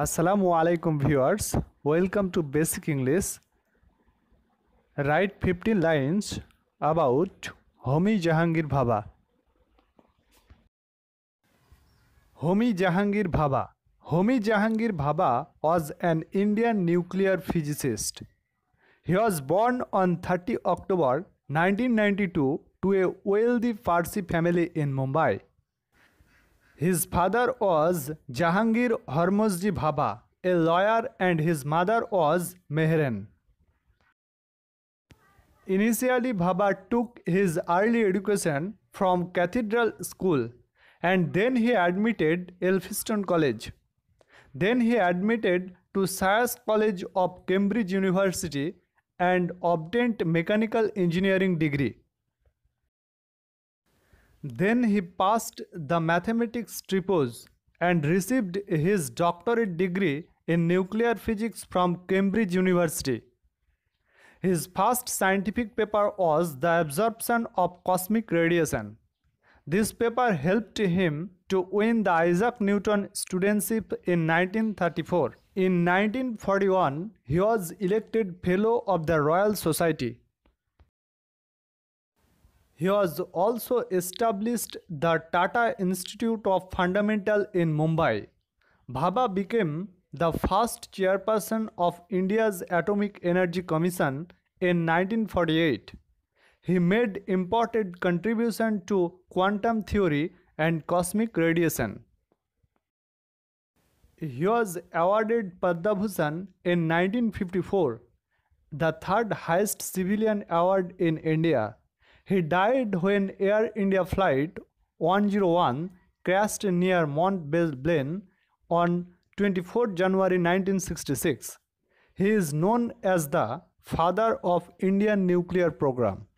আসসালামু আলাইকুম viewers welcome to basic English write fifteen lines about Homi Jahangir Bhabha Homi Jahangir Bhabha Homi Jahangir Bhabha was an Indian nuclear physicist he was born on thirty October nineteen ninety two to a wealthy Parsi family in Mumbai His father was Jahangir Hormozji Baba, a lawyer, and his mother was Mehreen. Initially, Baba took his early education from Cathedral School and then he admitted Elphiston College. Then he admitted to Science College of Cambridge University and obtained mechanical engineering degree. Then he passed the mathematics tripos and received his doctorate degree in nuclear physics from Cambridge University. His first scientific paper was the absorption of cosmic radiation. This paper helped him to win the Isaac Newton Studentship in 1934. In 1941, he was elected Fellow of the Royal Society. He has also established the Tata Institute of Fundamental in Mumbai. Baba became the first chairperson of India's Atomic Energy Commission in 1948. He made important contribution to quantum theory and cosmic radiation. He was awarded Padma Bhushan in 1954, the third highest civilian award in India. He died when Air India Flight 101 crashed near Mont Blain on 24 January 1966. He is known as the father of Indian nuclear program.